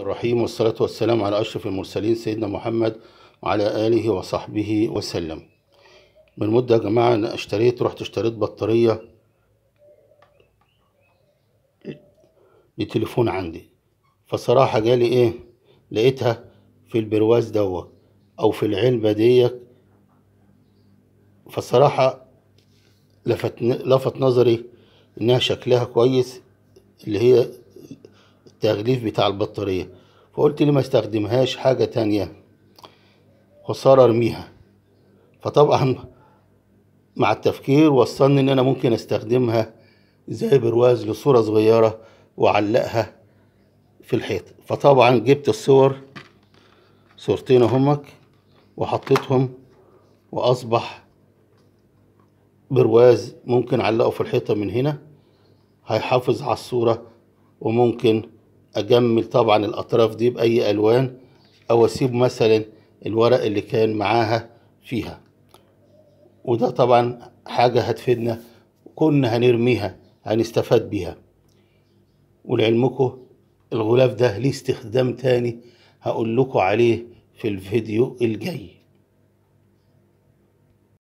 الرحيم والصلاة والسلام على أشرف المرسلين سيدنا محمد وعلى آله وصحبه وسلم من مدة يا جماعة أنا اشتريت رحت اشتريت بطارية لتليفون عندي فصراحة جالي ايه لقيتها في البرواز دوت أو في العلبة ديت فصراحة لفت لفت نظري إنها شكلها كويس اللي هي التغليف بتاع البطارية فقلت ليه ما استخدمهاش حاجة تانية خسارة ارميها فطبعا مع التفكير وصلني ان انا ممكن استخدمها زي برواز لصورة صغيرة وعلقها في الحيط فطبعا جبت الصور صورتين همك وحطيتهم واصبح برواز ممكن اعلقه في الحيطة من هنا هيحافظ على الصورة وممكن اجمل طبعا الاطراف دي باي الوان او اسيب مثلا الورق اللي كان معاها فيها وده طبعا حاجة هتفيدنا كنا هنرميها هنستفاد بيها ولعلمكم الغلاف ده ليه استخدام تاني هقول لكم عليه في الفيديو الجاي